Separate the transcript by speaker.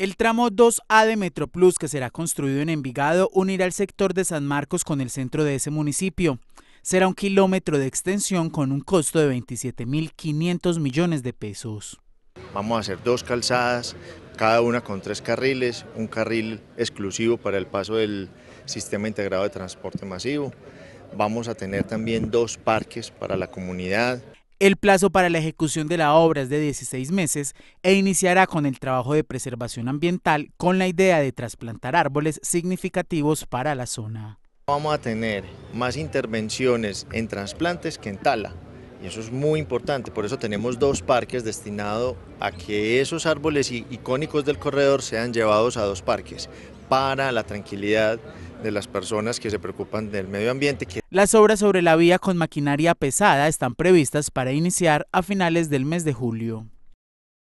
Speaker 1: El tramo 2A de Metroplus, que será construido en Envigado, unirá el sector de San Marcos con el centro de ese municipio. Será un kilómetro de extensión con un costo de 27.500 millones de pesos.
Speaker 2: Vamos a hacer dos calzadas, cada una con tres carriles, un carril exclusivo para el paso del sistema integrado de transporte masivo. Vamos a tener también dos parques para la comunidad,
Speaker 1: el plazo para la ejecución de la obra es de 16 meses e iniciará con el trabajo de preservación ambiental con la idea de trasplantar árboles significativos para la zona.
Speaker 2: Vamos a tener más intervenciones en trasplantes que en tala. Y eso es muy importante, por eso tenemos dos parques destinados a que esos árboles icónicos del corredor sean llevados a dos parques para la tranquilidad de las personas que se preocupan del medio ambiente.
Speaker 1: Las obras sobre la vía con maquinaria pesada están previstas para iniciar a finales del mes de julio.